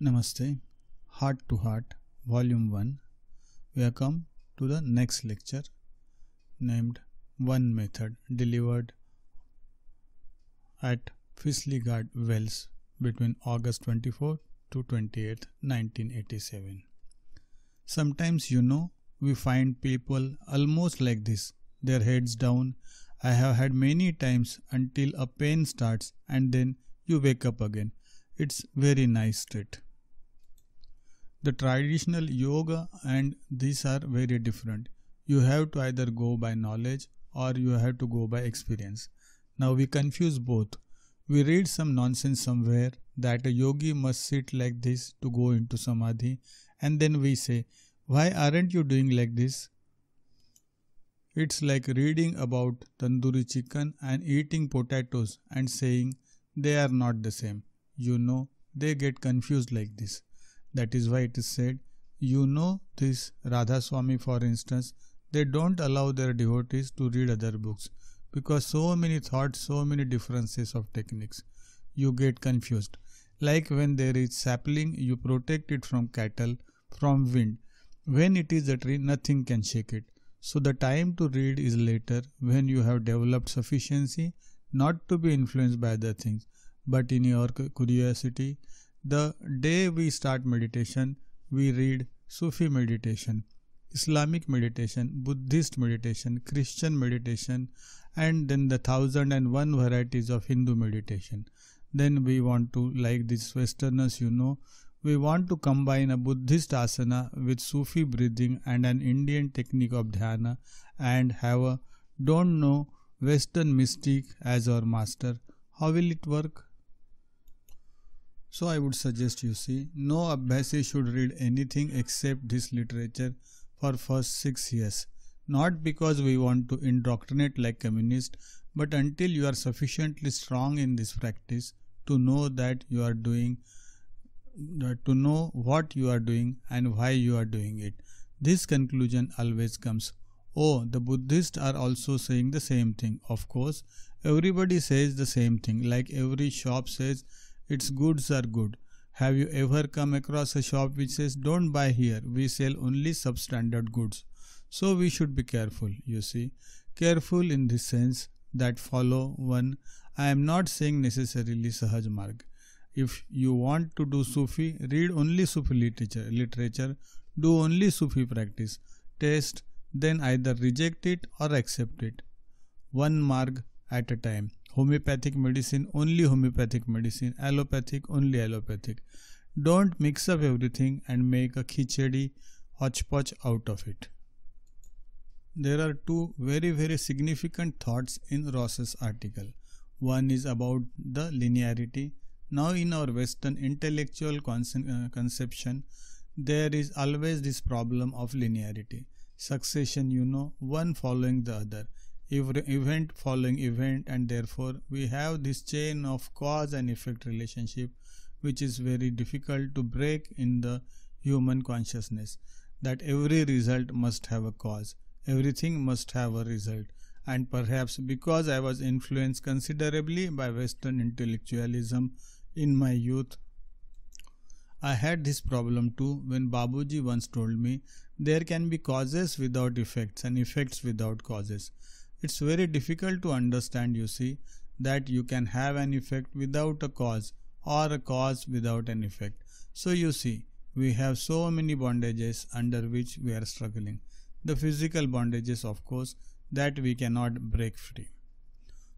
Namaste, Heart to Heart, Volume 1. We have come to the next lecture named One Method delivered at Fisligard Wells between August 24 to 28, 1987. Sometimes you know, we find people almost like this, their heads down. I have had many times until a pain starts and then you wake up again. It's very nice state the traditional yoga and these are very different you have to either go by knowledge or you have to go by experience now we confuse both we read some nonsense somewhere that a yogi must sit like this to go into samadhi and then we say why aren't you doing like this it's like reading about tandoori chicken and eating potatoes and saying they are not the same you know they get confused like this that is why it is said, you know this Radha Swami for instance, they don't allow their devotees to read other books because so many thoughts, so many differences of techniques. You get confused. Like when there is sapling, you protect it from cattle, from wind. When it is a tree, nothing can shake it. So the time to read is later when you have developed sufficiency not to be influenced by other things, but in your curiosity the day we start meditation, we read Sufi meditation, Islamic meditation, Buddhist meditation, Christian meditation, and then the thousand and one varieties of Hindu meditation. Then we want to, like these Westerners, you know, we want to combine a Buddhist asana with Sufi breathing and an Indian technique of dhyana and have a don't know Western mystic as our master. How will it work? So I would suggest you see, no Abhyasi should read anything except this literature for first 6 years. Not because we want to indoctrinate like communist, but until you are sufficiently strong in this practice to know that you are doing, uh, to know what you are doing and why you are doing it. This conclusion always comes. Oh, the Buddhists are also saying the same thing. Of course, everybody says the same thing, like every shop says its goods are good. Have you ever come across a shop which says, Don't buy here, we sell only substandard goods? So we should be careful, you see. Careful in the sense that follow one. I am not saying necessarily Sahaj Marg. If you want to do Sufi, read only Sufi literature, literature do only Sufi practice, test, then either reject it or accept it. One marg at a time homeopathic medicine only homeopathic medicine allopathic only allopathic don't mix up everything and make a khichdi hodgepodge out of it there are two very very significant thoughts in ross's article one is about the linearity now in our western intellectual uh, conception there is always this problem of linearity succession you know one following the other event following event and therefore we have this chain of cause and effect relationship which is very difficult to break in the human consciousness that every result must have a cause everything must have a result and perhaps because i was influenced considerably by western intellectualism in my youth i had this problem too when babuji once told me there can be causes without effects and effects without causes it's very difficult to understand, you see, that you can have an effect without a cause or a cause without an effect. So you see, we have so many bondages under which we are struggling. The physical bondages, of course, that we cannot break free.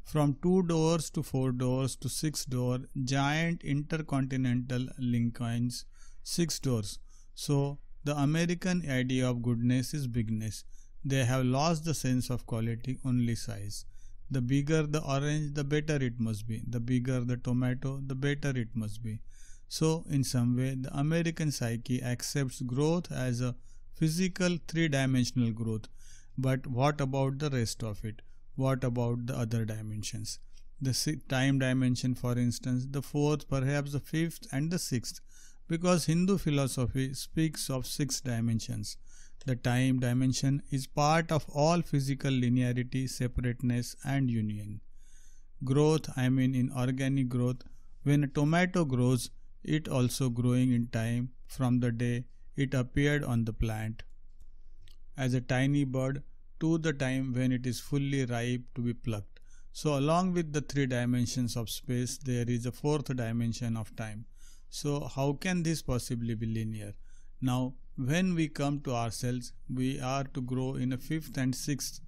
From two doors to four doors to six door, giant intercontinental Lincoln's, six doors. So the American idea of goodness is bigness. They have lost the sense of quality, only size. The bigger the orange, the better it must be. The bigger the tomato, the better it must be. So, in some way, the American psyche accepts growth as a physical three dimensional growth. But what about the rest of it? What about the other dimensions? The time dimension, for instance, the fourth, perhaps the fifth, and the sixth, because Hindu philosophy speaks of six dimensions. The time dimension is part of all physical linearity, separateness, and union. Growth, I mean in organic growth, when a tomato grows, it also growing in time from the day it appeared on the plant. As a tiny bud, to the time when it is fully ripe to be plucked. So, along with the three dimensions of space, there is a fourth dimension of time. So, how can this possibly be linear? Now, when we come to ourselves, we are to grow in a fifth and sixth.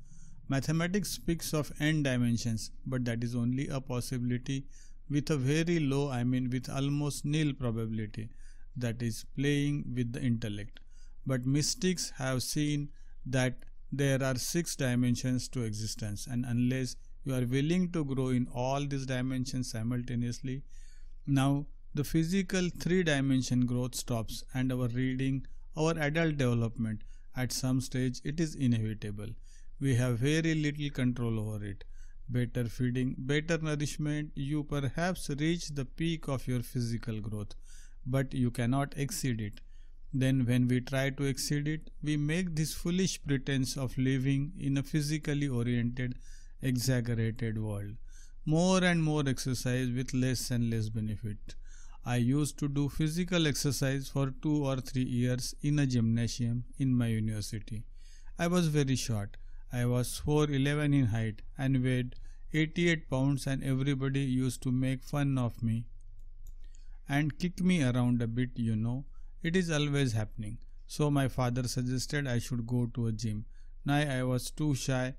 Mathematics speaks of n dimensions, but that is only a possibility with a very low, I mean with almost nil probability, that is playing with the intellect. But mystics have seen that there are six dimensions to existence, and unless you are willing to grow in all these dimensions simultaneously, now the physical three dimension growth stops and our reading, our adult development, at some stage it is inevitable. We have very little control over it. Better feeding, better nourishment, you perhaps reach the peak of your physical growth, but you cannot exceed it. Then, when we try to exceed it, we make this foolish pretense of living in a physically oriented, exaggerated world. More and more exercise with less and less benefit. I used to do physical exercise for two or three years in a gymnasium in my university. I was very short. I was 4'11 in height and weighed 88 pounds, and everybody used to make fun of me and kick me around a bit, you know. It is always happening. So my father suggested I should go to a gym. Now I was too shy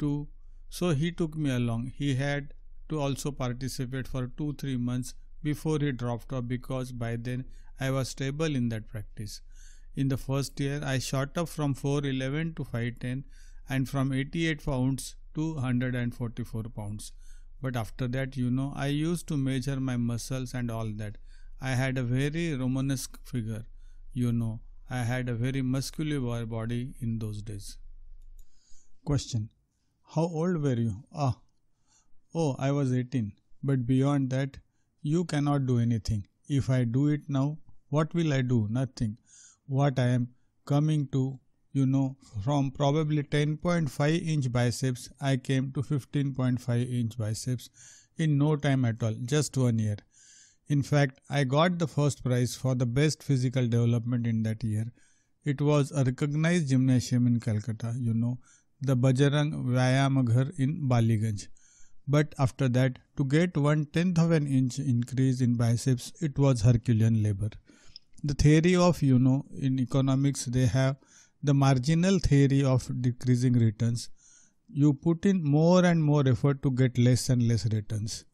to, so he took me along. He had to also participate for 2 3 months before he dropped off because by then I was stable in that practice. In the first year, I shot up from 411 to 510 and from 88 pounds to 144 pounds. But after that, you know, I used to measure my muscles and all that. I had a very Romanesque figure, you know. I had a very muscular body in those days. Question How old were you? Ah, oh, I was 18. But beyond that, you cannot do anything. If I do it now, what will I do? Nothing. What I am coming to, you know, from probably 10.5 inch biceps, I came to 15.5 inch biceps in no time at all, just one year. In fact, I got the first prize for the best physical development in that year. It was a recognized gymnasium in Calcutta, you know, the Bajrang Vyayamaghar in Baliganj. But after that, to get one tenth of an inch increase in biceps, it was Herculean labor. The theory of, you know, in economics, they have the marginal theory of decreasing returns. You put in more and more effort to get less and less returns.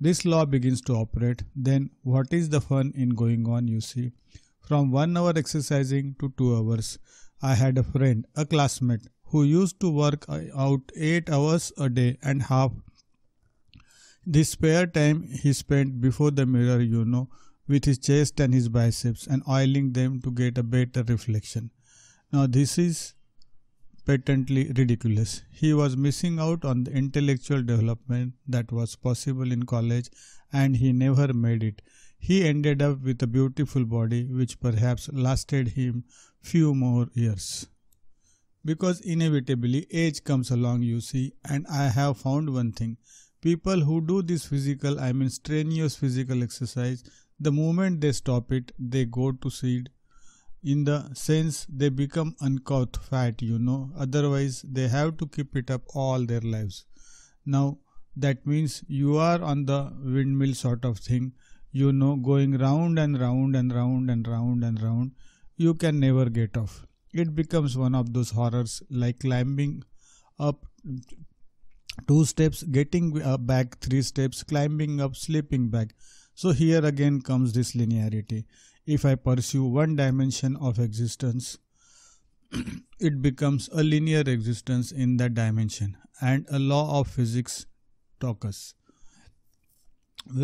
This law begins to operate, then what is the fun in going on, you see? From one hour exercising to two hours, I had a friend, a classmate, who used to work uh, out 8 hours a day and half the spare time he spent before the mirror, you know, with his chest and his biceps and oiling them to get a better reflection. Now, this is patently ridiculous. He was missing out on the intellectual development that was possible in college and he never made it. He ended up with a beautiful body which perhaps lasted him few more years. Because inevitably age comes along you see and I have found one thing people who do this physical i mean strenuous physical exercise the moment they stop it they go to seed in the sense they become uncouth fat you know otherwise they have to keep it up all their lives now that means you are on the windmill sort of thing you know going round and round and round and round and round you can never get off it becomes one of those horrors like climbing up two steps getting back three steps climbing up slipping back so here again comes this linearity if i pursue one dimension of existence it becomes a linear existence in that dimension and a law of physics talks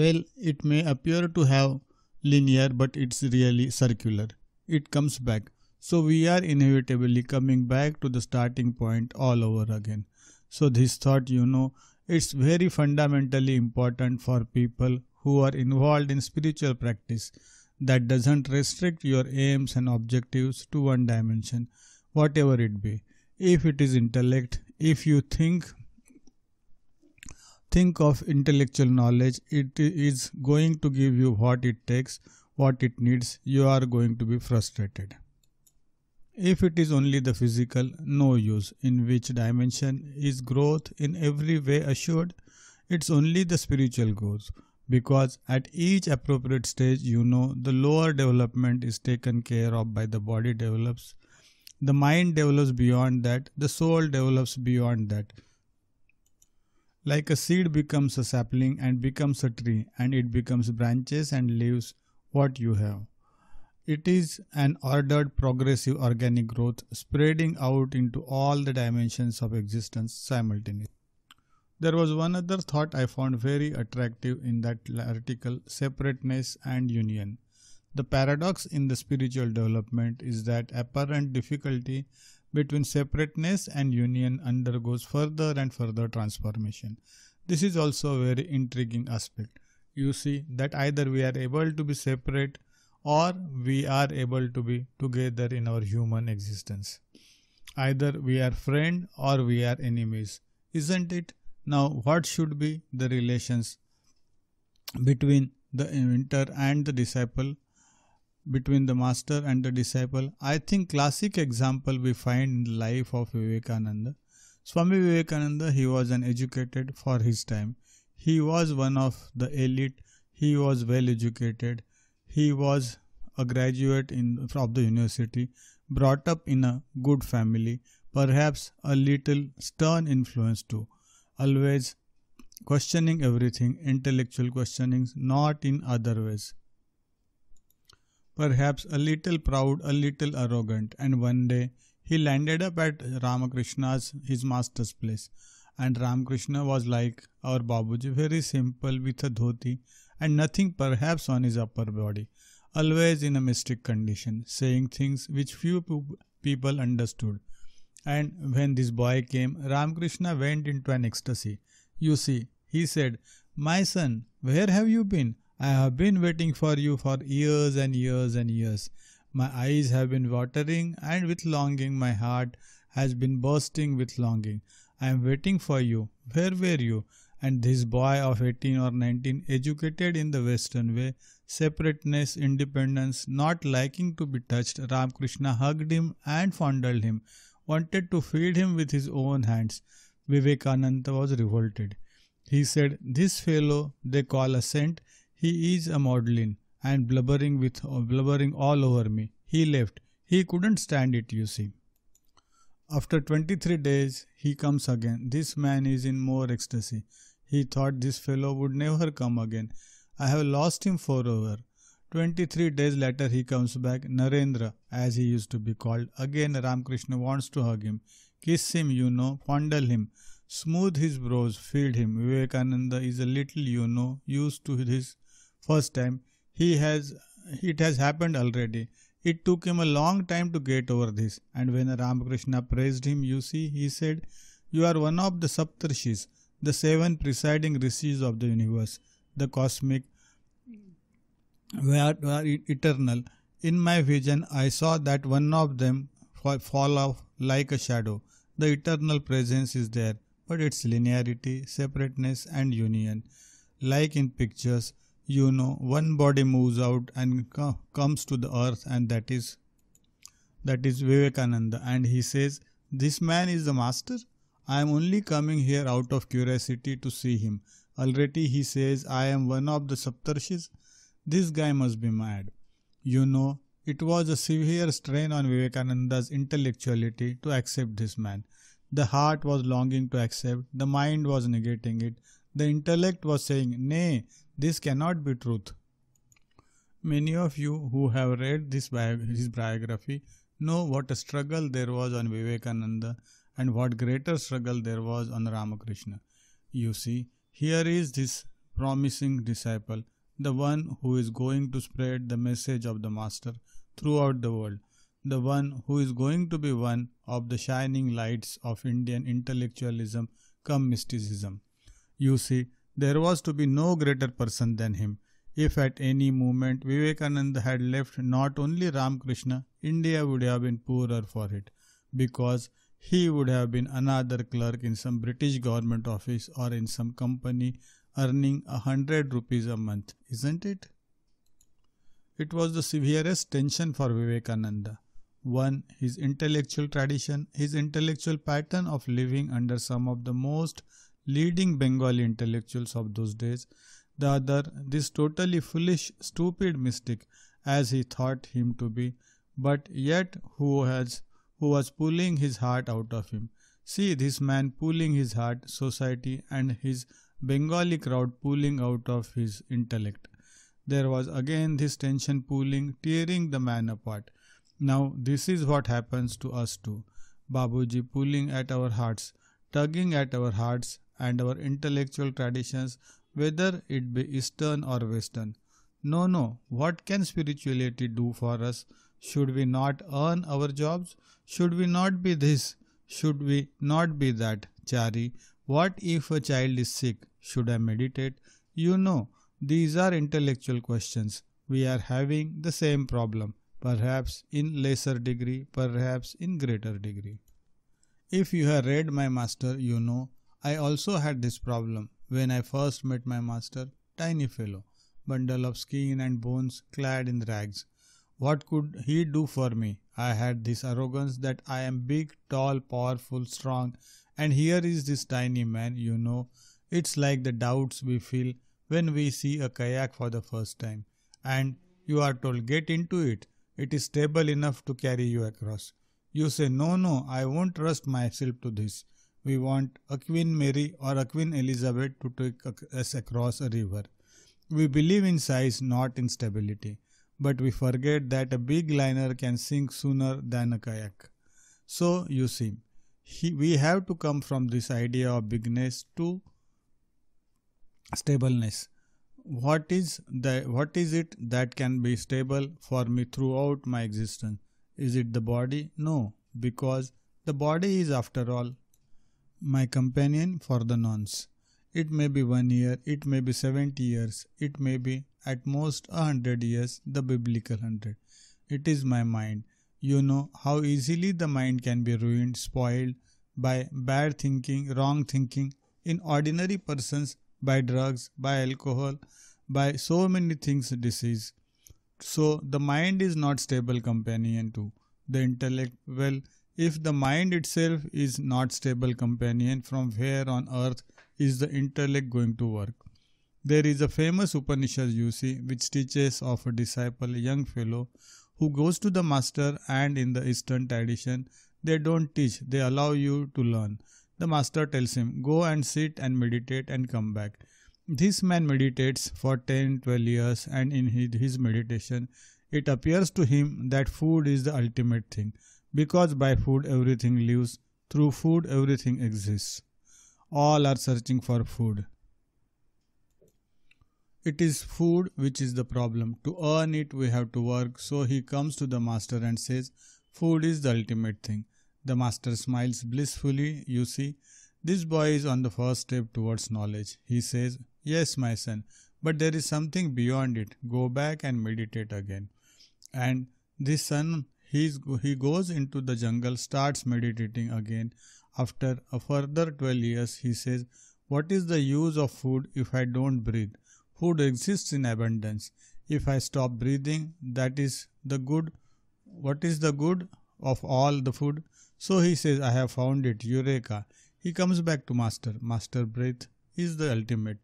well it may appear to have linear but it's really circular it comes back so we are inevitably coming back to the starting point all over again so this thought, you know, it's very fundamentally important for people who are involved in spiritual practice that doesn't restrict your aims and objectives to one dimension, whatever it be. If it is intellect, if you think think of intellectual knowledge, it is going to give you what it takes, what it needs. You are going to be frustrated. If it is only the physical, no use, in which dimension is growth in every way assured, it's only the spiritual growth because at each appropriate stage you know the lower development is taken care of by the body develops the mind develops beyond that the soul develops beyond that like a seed becomes a sapling and becomes a tree and it becomes branches and leaves what you have it is an ordered progressive organic growth spreading out into all the dimensions of existence simultaneously. There was one other thought I found very attractive in that article separateness and union. The paradox in the spiritual development is that apparent difficulty between separateness and union undergoes further and further transformation. This is also a very intriguing aspect. You see that either we are able to be separate or we are able to be together in our human existence. Either we are friend or we are enemies, isn't it? Now, what should be the relations between the inventor and the disciple, between the master and the disciple? I think classic example we find in the life of Vivekananda. Swami Vivekananda, he was an educated for his time. He was one of the elite. He was well educated he was a graduate in, of the university, brought up in a good family, perhaps a little stern influence too, always questioning everything, intellectual questionings, not in other ways. Perhaps a little proud, a little arrogant, and one day he landed up at Ramakrishna's, his master's place. And Ramakrishna was like our Babuji, very simple with a dhoti and nothing perhaps on his upper body, always in a mystic condition, saying things which few people understood. And when this boy came, Ramakrishna went into an ecstasy. You see, he said, My son, where have you been? I have been waiting for you for years and years and years. My eyes have been watering, and with longing, my heart has been bursting with longing. I am waiting for you. Where were you? and this boy of 18 or 19 educated in the western way separateness independence not liking to be touched ramkrishna hugged him and fondled him wanted to feed him with his own hands vivekananda was revolted he said this fellow they call a saint he is a maudlin and blubbering with blubbering all over me he left he couldn't stand it you see after 23 days he comes again this man is in more ecstasy he thought this fellow would never come again. I have lost him forever. Twenty three days later, he comes back, Narendra, as he used to be called. Again, Ramakrishna wants to hug him, kiss him, you know, fondle him, smooth his brows, feed him. Vivekananda is a little, you know, used to this first time. He has, it has happened already. It took him a long time to get over this. And when Ramakrishna praised him, you see, he said, You are one of the Saptarshis the seven presiding rishis of the universe, the cosmic, were, were eternal. In my vision, I saw that one of them fall off like a shadow. The eternal presence is there, but its linearity, separateness, and union. Like in pictures, you know, one body moves out and co- comes to the earth, and that is that is Vivekananda, and he says, This man is the master I am only coming here out of curiosity to see him. Already he says I am one of the Saptarshis. This guy must be mad. You know, it was a severe strain on Vivekananda's intellectuality to accept this man. The heart was longing to accept, the mind was negating it, the intellect was saying, Nay, this cannot be truth. Many of you who have read this bio- his biography know what a struggle there was on Vivekananda and what greater struggle there was on Ramakrishna. You see, here is this promising disciple, the one who is going to spread the message of the Master throughout the world, the one who is going to be one of the shining lights of Indian intellectualism come mysticism. You see, there was to be no greater person than him. If at any moment Vivekananda had left not only Ramakrishna, India would have been poorer for it, because he would have been another clerk in some British government office or in some company earning a hundred rupees a month, isn't it? It was the severest tension for Vivekananda. One, his intellectual tradition, his intellectual pattern of living under some of the most leading Bengali intellectuals of those days. The other, this totally foolish, stupid mystic, as he thought him to be, but yet who has who was pulling his heart out of him. See this man pulling his heart, society, and his Bengali crowd pulling out of his intellect. There was again this tension pulling, tearing the man apart. Now, this is what happens to us too. Babuji pulling at our hearts, tugging at our hearts and our intellectual traditions, whether it be Eastern or Western. No, no, what can spirituality do for us? Should we not earn our jobs? Should we not be this? Should we not be that? Chari, what if a child is sick? Should I meditate? You know, these are intellectual questions. We are having the same problem, perhaps in lesser degree, perhaps in greater degree. If you have read my master, you know, I also had this problem when I first met my master, tiny fellow, bundle of skin and bones clad in rags. What could he do for me? I had this arrogance that I am big, tall, powerful, strong, and here is this tiny man, you know. It's like the doubts we feel when we see a kayak for the first time. And you are told, get into it. It is stable enough to carry you across. You say, no, no, I won't trust myself to this. We want a Queen Mary or a Queen Elizabeth to take us across a river. We believe in size, not in stability but we forget that a big liner can sink sooner than a kayak. So you see, he, we have to come from this idea of bigness to stableness. What is the what is it that can be stable for me throughout my existence? Is it the body? No, because the body is after all my companion for the nonce. It may be one year, it may be 70 years, it may be at most a hundred years, the biblical hundred. It is my mind. You know how easily the mind can be ruined, spoiled by bad thinking, wrong thinking, in ordinary persons, by drugs, by alcohol, by so many things, disease. So the mind is not stable companion to the intellect. Well, if the mind itself is not stable companion, from where on earth is the intellect going to work? There is a famous Upanishad you see which teaches of a disciple, a young fellow, who goes to the master and in the Eastern tradition, they don't teach, they allow you to learn. The master tells him, go and sit and meditate and come back. This man meditates for 10 12 years, and in his meditation, it appears to him that food is the ultimate thing, because by food everything lives, through food everything exists. All are searching for food. It is food which is the problem. To earn it, we have to work. So he comes to the master and says, Food is the ultimate thing. The master smiles blissfully, you see. This boy is on the first step towards knowledge. He says, Yes, my son, but there is something beyond it. Go back and meditate again. And this son, he's, he goes into the jungle, starts meditating again. After a further 12 years, he says, What is the use of food if I don't breathe? Food exists in abundance. If I stop breathing, that is the good. What is the good of all the food? So he says, I have found it, Eureka. He comes back to Master. Master breath is the ultimate.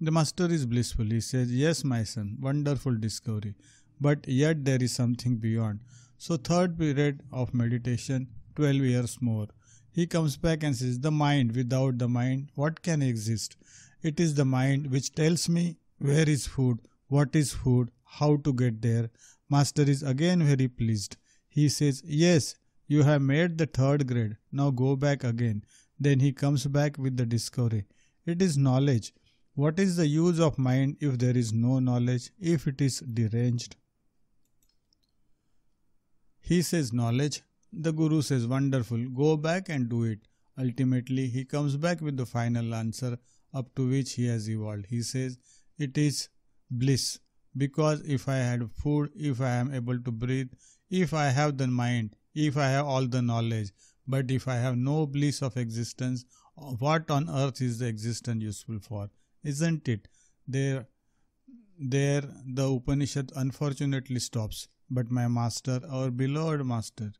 The Master is blissful. He says, Yes, my son, wonderful discovery. But yet there is something beyond. So, third period of meditation, 12 years more. He comes back and says, The mind, without the mind, what can exist? It is the mind which tells me where is food? What is food? How to get there? Master is again very pleased. He says, Yes, you have made the third grade. Now go back again. Then he comes back with the discovery. It is knowledge. What is the use of mind if there is no knowledge, if it is deranged? He says knowledge. The Guru says wonderful, go back and do it. Ultimately, he comes back with the final answer up to which he has evolved. He says, it is bliss because if I had food, if I am able to breathe, if I have the mind, if I have all the knowledge, but if I have no bliss of existence, what on earth is the existence useful for? Isn't it? There, there the Upanishad unfortunately stops. But my master, our beloved master,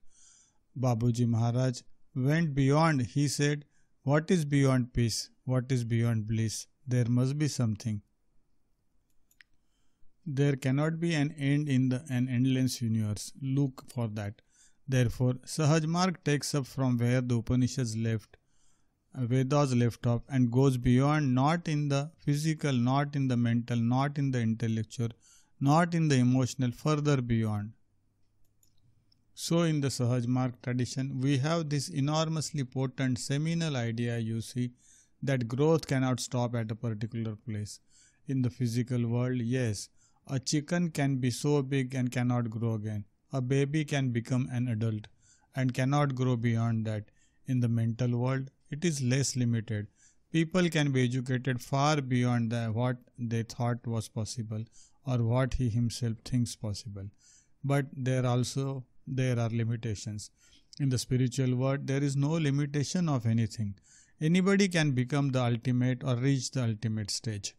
Babuji Maharaj, went beyond. He said, What is beyond peace? What is beyond bliss? There must be something. There cannot be an end in the, an endless universe. Look for that. Therefore, Sahaj Mark takes up from where the Upanishads left, Vedas left off, and goes beyond not in the physical, not in the mental, not in the intellectual, not in the emotional, further beyond. So, in the Sahaj Mark tradition, we have this enormously potent seminal idea, you see, that growth cannot stop at a particular place. In the physical world, yes, a chicken can be so big and cannot grow again. A baby can become an adult and cannot grow beyond that. In the mental world, it is less limited. People can be educated far beyond the, what they thought was possible or what he himself thinks possible. But there also there are limitations. In the spiritual world, there is no limitation of anything. Anybody can become the ultimate or reach the ultimate stage.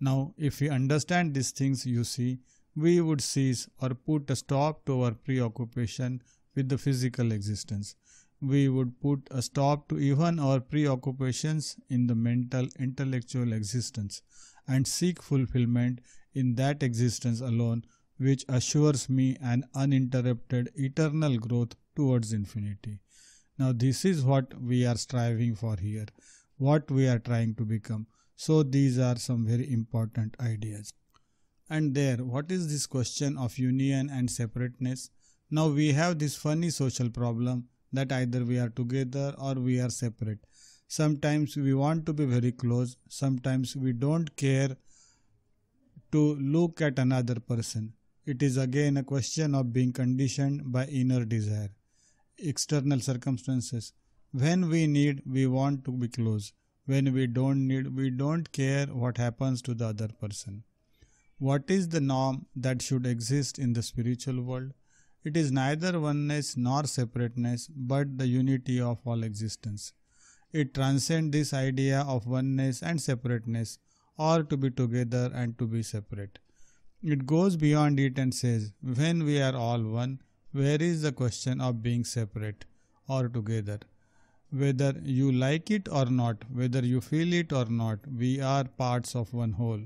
Now, if we understand these things you see, we would cease or put a stop to our preoccupation with the physical existence. We would put a stop to even our preoccupations in the mental intellectual existence and seek fulfillment in that existence alone which assures me an uninterrupted eternal growth towards infinity. Now this is what we are striving for here, what we are trying to become so these are some very important ideas. And there, what is this question of union and separateness? Now we have this funny social problem that either we are together or we are separate. Sometimes we want to be very close, sometimes we don't care to look at another person. It is again a question of being conditioned by inner desire, external circumstances. When we need, we want to be close when we don't need we don't care what happens to the other person what is the norm that should exist in the spiritual world it is neither oneness nor separateness but the unity of all existence it transcends this idea of oneness and separateness or to be together and to be separate it goes beyond it and says when we are all one where is the question of being separate or together whether you like it or not, whether you feel it or not, we are parts of one whole.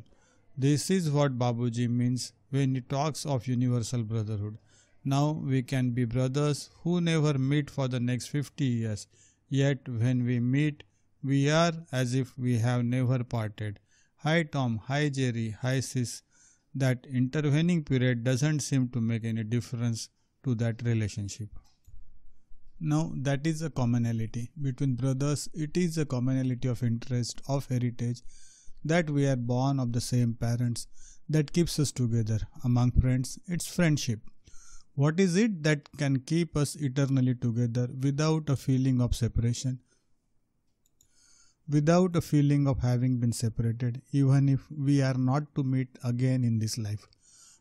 This is what Babuji means when he talks of universal brotherhood. Now we can be brothers who never meet for the next 50 years, yet when we meet, we are as if we have never parted. Hi Tom, hi Jerry, hi sis. That intervening period doesn't seem to make any difference to that relationship. Now that is a commonality between brothers. It is a commonality of interest, of heritage, that we are born of the same parents that keeps us together. Among friends, it's friendship. What is it that can keep us eternally together without a feeling of separation? Without a feeling of having been separated, even if we are not to meet again in this life,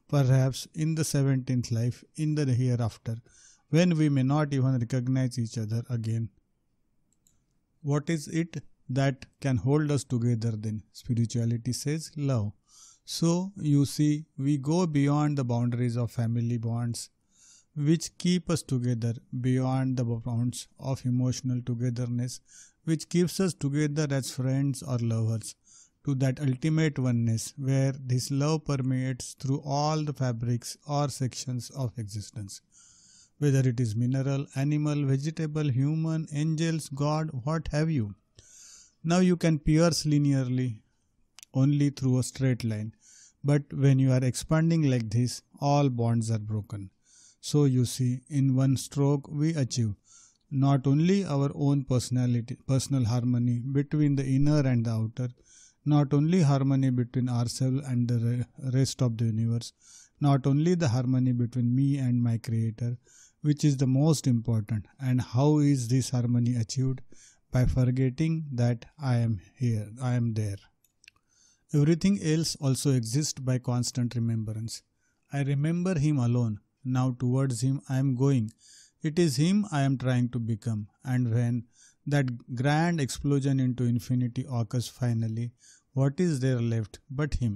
perhaps in the 17th life, in the hereafter when we may not even recognize each other again. What is it that can hold us together then? Spirituality says love. So you see, we go beyond the boundaries of family bonds, which keep us together beyond the bounds of emotional togetherness, which keeps us together as friends or lovers, to that ultimate oneness where this love permeates through all the fabrics or sections of existence whether it is mineral, animal, vegetable, human, angels, God, what have you. Now you can pierce linearly only through a straight line, but when you are expanding like this, all bonds are broken. So you see, in one stroke, we achieve not only our own personality, personal harmony between the inner and the outer, not only harmony between ourselves and the rest of the universe, not only the harmony between me and my creator, which is the most important and how is this harmony achieved by forgetting that i am here i am there everything else also exists by constant remembrance i remember him alone now towards him i am going it is him i am trying to become and when that grand explosion into infinity occurs finally what is there left but him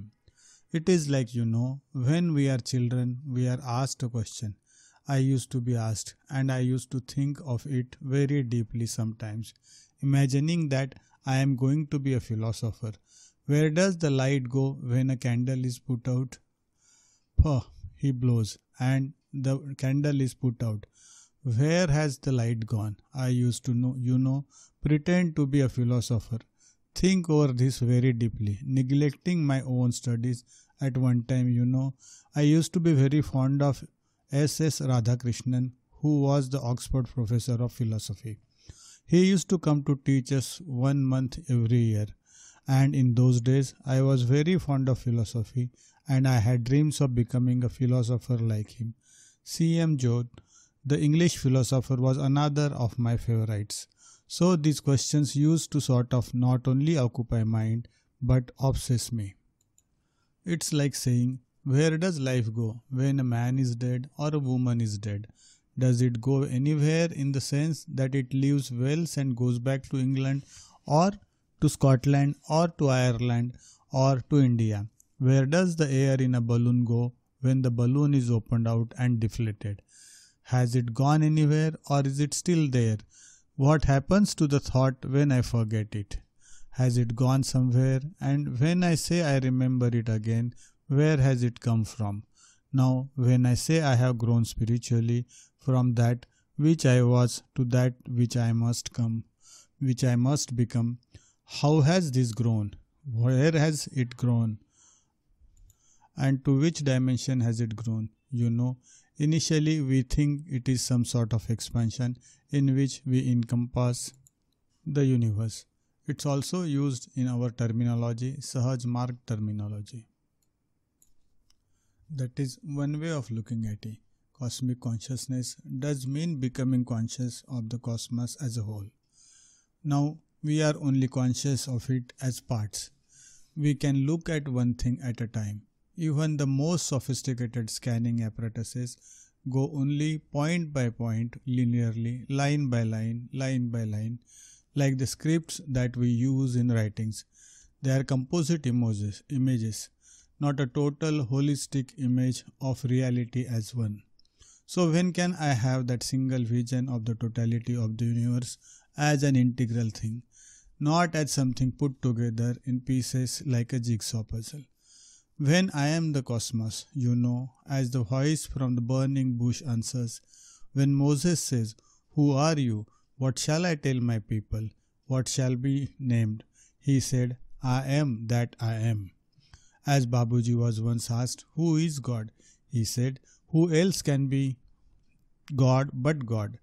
it is like you know when we are children we are asked a question I used to be asked, and I used to think of it very deeply sometimes, imagining that I am going to be a philosopher. Where does the light go when a candle is put out? Puh, he blows, and the candle is put out. Where has the light gone? I used to know, you know, pretend to be a philosopher. Think over this very deeply, neglecting my own studies at one time, you know. I used to be very fond of S.S. Radhakrishnan, who was the Oxford Professor of Philosophy. He used to come to teach us one month every year, and in those days I was very fond of philosophy and I had dreams of becoming a philosopher like him. C.M. Jodh, the English philosopher, was another of my favorites. So these questions used to sort of not only occupy mind but obsess me. It's like saying, where does life go when a man is dead or a woman is dead? Does it go anywhere in the sense that it leaves Wales and goes back to England or to Scotland or to Ireland or to India? Where does the air in a balloon go when the balloon is opened out and deflated? Has it gone anywhere or is it still there? What happens to the thought when I forget it? Has it gone somewhere? And when I say I remember it again, where has it come from? Now, when I say I have grown spiritually from that which I was to that which I must come, which I must become, how has this grown? Where has it grown? And to which dimension has it grown? You know, initially we think it is some sort of expansion in which we encompass the universe. It's also used in our terminology, Sahaj Mark terminology. That is one way of looking at it. Cosmic consciousness does mean becoming conscious of the cosmos as a whole. Now we are only conscious of it as parts. We can look at one thing at a time. Even the most sophisticated scanning apparatuses go only point by point, linearly, line by line, line by line, like the scripts that we use in writings. They are composite images, images not a total holistic image of reality as one. So, when can I have that single vision of the totality of the universe as an integral thing, not as something put together in pieces like a jigsaw puzzle? When I am the cosmos, you know, as the voice from the burning bush answers, when Moses says, Who are you? What shall I tell my people? What shall be named? He said, I am that I am. As Babuji was once asked, Who is God? He said, Who else can be God but God?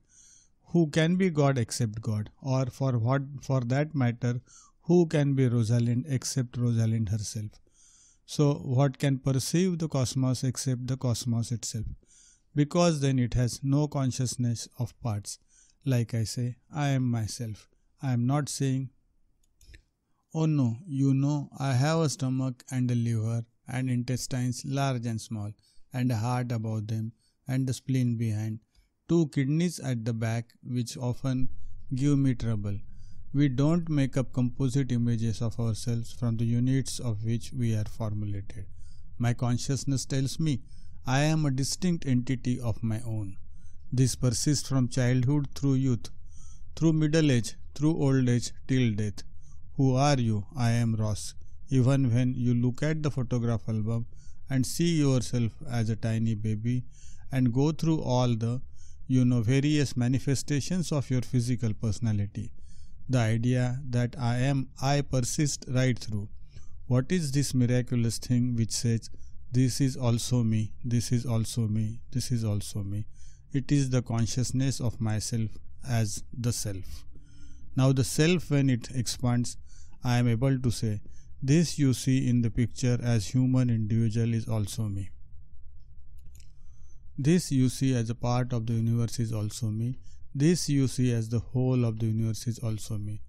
Who can be God except God? Or for what for that matter, who can be Rosalind except Rosalind herself? So what can perceive the cosmos except the cosmos itself? Because then it has no consciousness of parts. Like I say, I am myself. I am not saying Oh no, you know, I have a stomach and a liver and intestines large and small, and a heart above them, and a spleen behind, two kidneys at the back, which often give me trouble. We don't make up composite images of ourselves from the units of which we are formulated. My consciousness tells me I am a distinct entity of my own. This persists from childhood through youth, through middle age, through old age till death. Who are you? I am Ross. Even when you look at the photograph album and see yourself as a tiny baby and go through all the, you know, various manifestations of your physical personality. The idea that I am, I persist right through. What is this miraculous thing which says, This is also me, this is also me, this is also me? It is the consciousness of myself as the self. Now, the self, when it expands, I am able to say, This you see in the picture as human individual is also me. This you see as a part of the universe is also me. This you see as the whole of the universe is also me.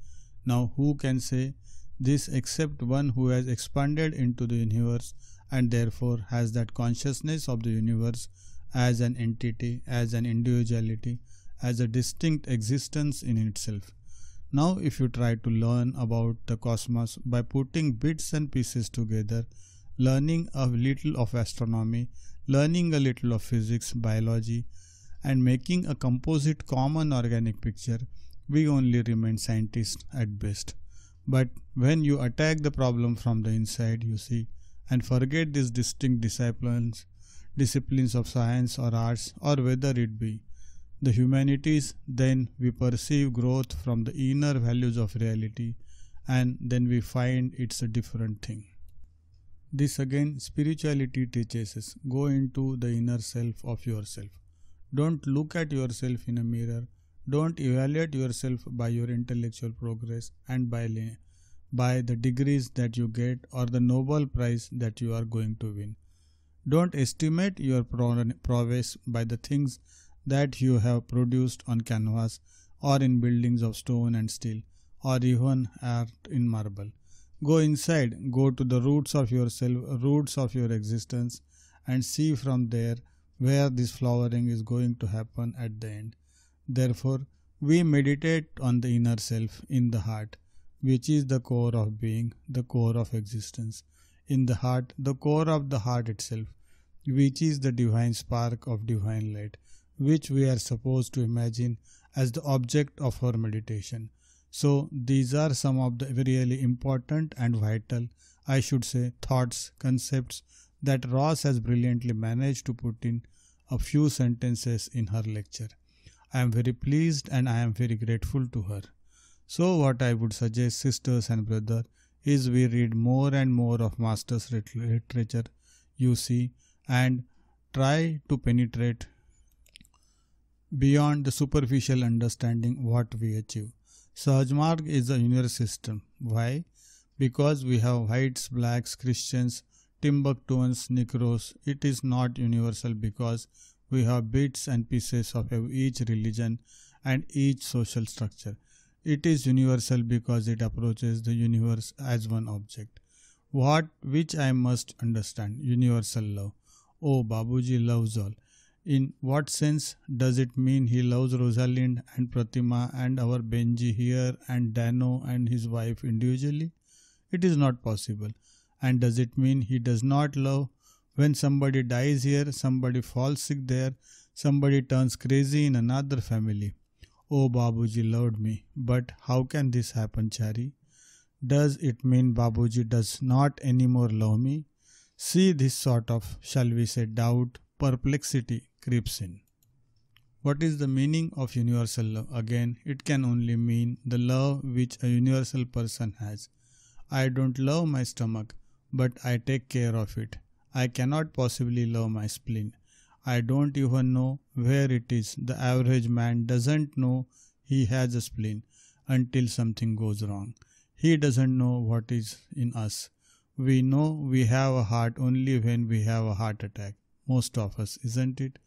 Now, who can say this except one who has expanded into the universe and therefore has that consciousness of the universe as an entity, as an individuality, as a distinct existence in itself? Now if you try to learn about the cosmos by putting bits and pieces together, learning a little of astronomy, learning a little of physics, biology, and making a composite common organic picture, we only remain scientists at best. But when you attack the problem from the inside, you see, and forget these distinct disciplines, disciplines of science or arts, or whether it be the humanities, then we perceive growth from the inner values of reality and then we find it's a different thing. This again, spirituality teaches us go into the inner self of yourself. Don't look at yourself in a mirror. Don't evaluate yourself by your intellectual progress and by, by the degrees that you get or the Nobel Prize that you are going to win. Don't estimate your prowess by the things that you have produced on canvas or in buildings of stone and steel or even art in marble. Go inside, go to the roots of yourself, roots of your existence, and see from there where this flowering is going to happen at the end. Therefore, we meditate on the inner self in the heart, which is the core of being, the core of existence. In the heart, the core of the heart itself, which is the divine spark of divine light, which we are supposed to imagine as the object of our meditation. So, these are some of the really important and vital, I should say, thoughts, concepts that Ross has brilliantly managed to put in a few sentences in her lecture. I am very pleased and I am very grateful to her. So, what I would suggest, sisters and brother, is we read more and more of master's literature you see and try to penetrate beyond the superficial understanding what we achieve. Sajmarg is a universe system. Why? Because we have whites, blacks, Christians, Timbuktuans, Negros. It is not universal because we have bits and pieces of each religion and each social structure. It is universal because it approaches the universe as one object. What which I must understand universal love. Oh Babuji loves all. In what sense does it mean he loves Rosalind and Pratima and our Benji here and Dano and his wife individually? It is not possible. And does it mean he does not love when somebody dies here, somebody falls sick there, somebody turns crazy in another family? Oh, Babuji loved me. But how can this happen, Chari? Does it mean Babuji does not anymore love me? See this sort of, shall we say, doubt, perplexity, creeps in. What is the meaning of universal love? Again, it can only mean the love which a universal person has. I don't love my stomach, but I take care of it. I cannot possibly love my spleen. I don't even know where it is. The average man doesn't know he has a spleen until something goes wrong. He doesn't know what is in us. We know we have a heart only when we have a heart attack. Most of us, isn't it?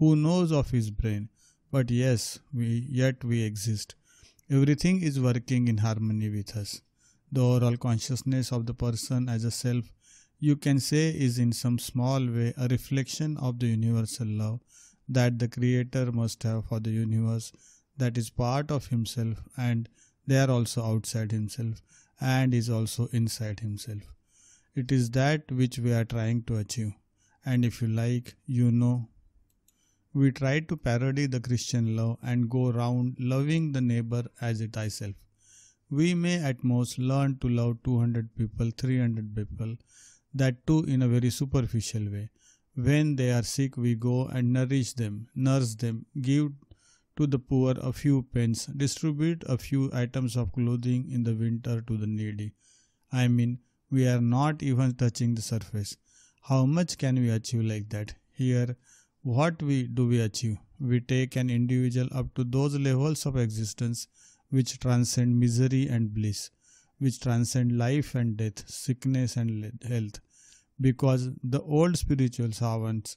Who knows of his brain? But yes, we, yet we exist. Everything is working in harmony with us. The overall consciousness of the person as a self, you can say, is in some small way a reflection of the universal love that the Creator must have for the universe that is part of himself and they are also outside himself and is also inside himself. It is that which we are trying to achieve. And if you like, you know, we try to parody the Christian love and go round loving the neighbor as it thyself. We may at most learn to love 200 people, 300 people, that too in a very superficial way. When they are sick, we go and nourish them, nurse them, give to the poor a few pence, distribute a few items of clothing in the winter to the needy. I mean, we are not even touching the surface. How much can we achieve like that? Here, what we do we achieve? We take an individual up to those levels of existence which transcend misery and bliss, which transcend life and death, sickness and health. Because the old spiritual savants,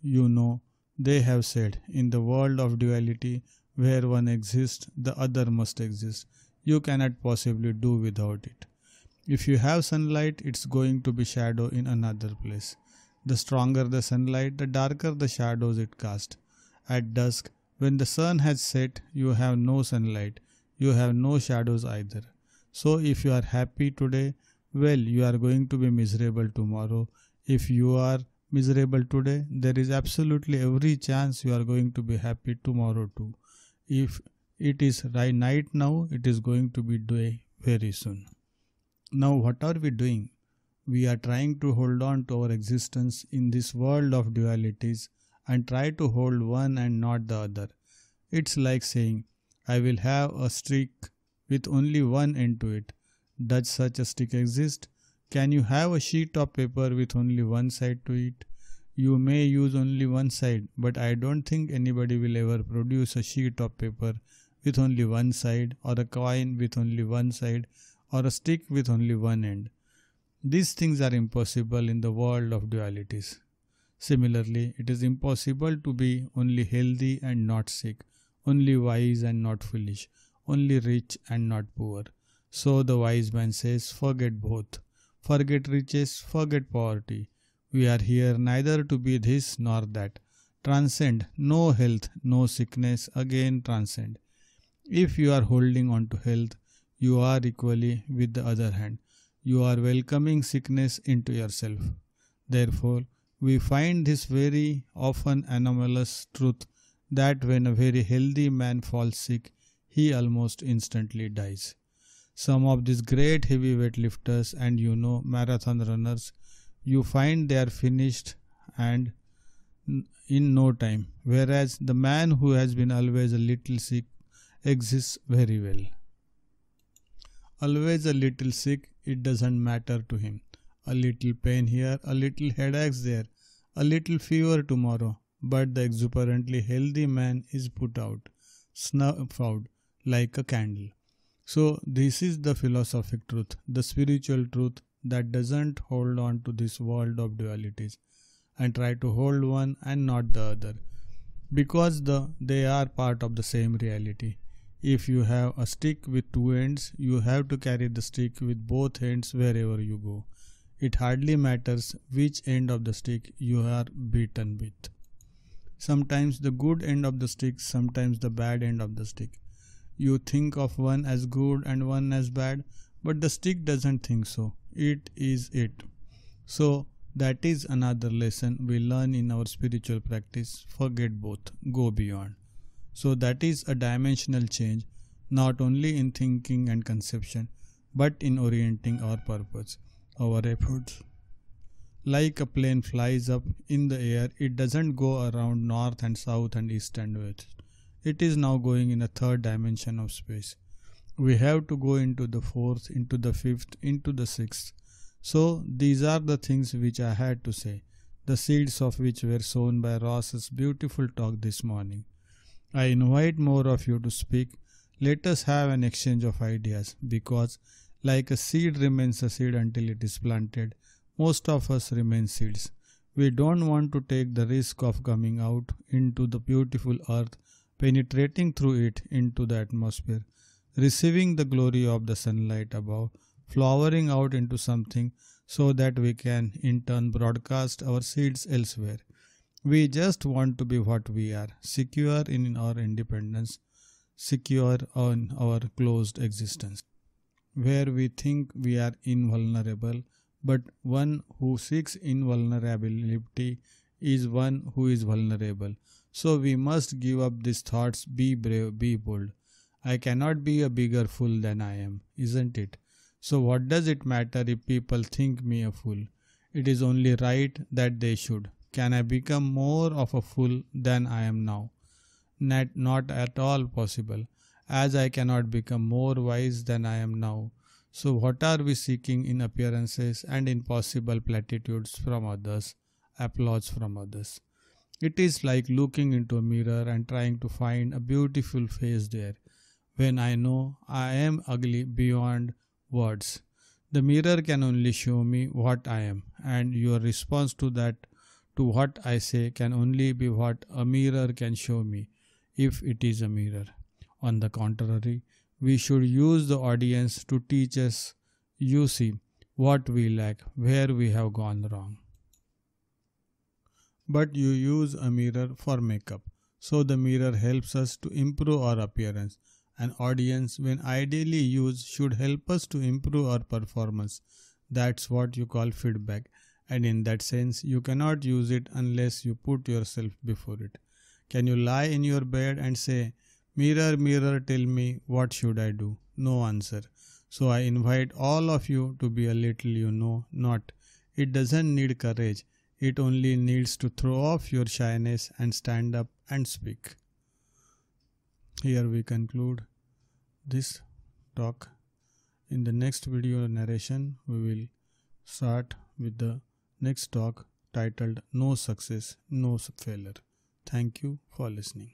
you know, they have said, in the world of duality, where one exists, the other must exist. You cannot possibly do without it. If you have sunlight, it's going to be shadow in another place. The stronger the sunlight, the darker the shadows it casts. At dusk, when the sun has set, you have no sunlight, you have no shadows either. So, if you are happy today, well, you are going to be miserable tomorrow. If you are miserable today, there is absolutely every chance you are going to be happy tomorrow too. If it is night now, it is going to be day very soon. Now, what are we doing? we are trying to hold on to our existence in this world of dualities and try to hold one and not the other. It's like saying, I will have a stick with only one end to it. Does such a stick exist? Can you have a sheet of paper with only one side to it? You may use only one side, but I don't think anybody will ever produce a sheet of paper with only one side, or a coin with only one side, or a stick with only one end. These things are impossible in the world of dualities. Similarly, it is impossible to be only healthy and not sick, only wise and not foolish, only rich and not poor. So the wise man says, Forget both. Forget riches, forget poverty. We are here neither to be this nor that. Transcend, no health, no sickness, again transcend. If you are holding on to health, you are equally with the other hand you are welcoming sickness into yourself. Therefore, we find this very often anomalous truth that when a very healthy man falls sick, he almost instantly dies. Some of these great heavyweight lifters and you know marathon runners, you find they are finished and in no time, whereas the man who has been always a little sick exists very well. Always a little sick it doesn't matter to him. A little pain here, a little headache there, a little fever tomorrow, but the exuberantly healthy man is put out, snuffed out like a candle. So, this is the philosophic truth, the spiritual truth that doesn't hold on to this world of dualities and try to hold one and not the other because the, they are part of the same reality if you have a stick with two ends you have to carry the stick with both ends wherever you go it hardly matters which end of the stick you are beaten with sometimes the good end of the stick sometimes the bad end of the stick you think of one as good and one as bad but the stick doesn't think so it is it so that is another lesson we learn in our spiritual practice forget both go beyond so that is a dimensional change, not only in thinking and conception, but in orienting our purpose, our efforts. Like a plane flies up in the air, it doesn't go around north and south and east and west. It is now going in a third dimension of space. We have to go into the fourth, into the fifth, into the sixth. So these are the things which I had to say, the seeds of which were sown by Ross's beautiful talk this morning. I invite more of you to speak. Let us have an exchange of ideas because, like a seed remains a seed until it is planted, most of us remain seeds. We don't want to take the risk of coming out into the beautiful earth, penetrating through it into the atmosphere, receiving the glory of the sunlight above, flowering out into something so that we can in turn broadcast our seeds elsewhere. We just want to be what we are, secure in our independence, secure on our closed existence, where we think we are invulnerable, but one who seeks invulnerability is one who is vulnerable. So we must give up these thoughts, be brave, be bold. I cannot be a bigger fool than I am, isn't it? So what does it matter if people think me a fool? It is only right that they should. Can I become more of a fool than I am now? Not, not at all possible, as I cannot become more wise than I am now. So, what are we seeking in appearances and in possible platitudes from others, applause from others? It is like looking into a mirror and trying to find a beautiful face there, when I know I am ugly beyond words. The mirror can only show me what I am, and your response to that to what I say can only be what a mirror can show me, if it is a mirror. On the contrary, we should use the audience to teach us, you see, what we lack, where we have gone wrong. But you use a mirror for makeup, so the mirror helps us to improve our appearance. An audience, when ideally used, should help us to improve our performance. That's what you call feedback and in that sense you cannot use it unless you put yourself before it. Can you lie in your bed and say, Mirror, mirror, tell me, what should I do? No answer. So I invite all of you to be a little you know not. It doesn't need courage, it only needs to throw off your shyness and stand up and speak. Here we conclude this talk. In the next video narration, we will start with the next talk titled No Success, No Failure. Thank you for listening.